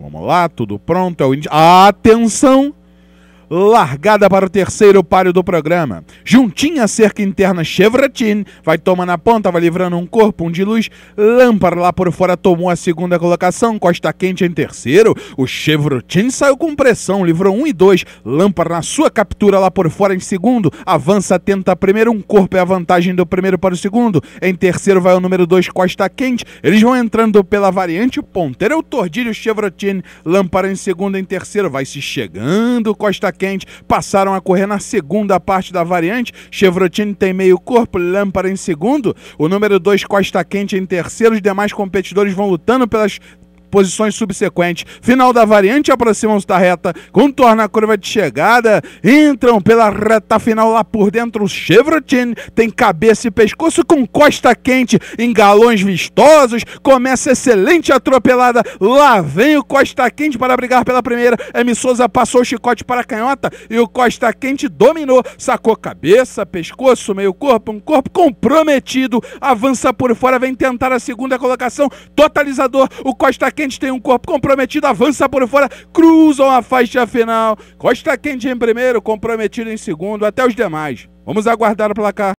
Vamos lá, tudo pronto. É o indi... Ah, atenção! largada para o terceiro páreo do programa. Juntinha a cerca interna Chevrotin, vai tomando a ponta, vai livrando um corpo, um de luz. Lampar lá por fora tomou a segunda colocação, Costa Quente em terceiro. O Chevrotin saiu com pressão, livrou um e dois Lampar na sua captura lá por fora em segundo, avança, tenta primeiro, um corpo é a vantagem do primeiro para o segundo. Em terceiro vai o número dois Costa Quente. Eles vão entrando pela variante, o ponteiro é o Tordilho Chevrotin. Lampar em segundo, em terceiro vai se chegando, Costa Quente quente passaram a correr na segunda parte da variante. Chevrotini tem meio corpo, Lampard em segundo. O número 2, Costa Quente em terceiro. Os demais competidores vão lutando pelas Posições subsequentes. Final da variante, aproximam-se da reta, contorna a curva de chegada, entram pela reta final lá por dentro. O Chevrotin tem cabeça e pescoço com costa quente, em galões vistosos. Começa excelente atropelada. Lá vem o Costa Quente para brigar pela primeira. Emi Souza passou o chicote para a canhota e o Costa Quente dominou. Sacou cabeça, pescoço, meio corpo, um corpo comprometido. Avança por fora, vem tentar a segunda colocação. Totalizador, o Costa Quente quente tem um corpo comprometido, avança por fora, cruzam a faixa final. Costa quente em primeiro, comprometido em segundo, até os demais. Vamos aguardar o placar.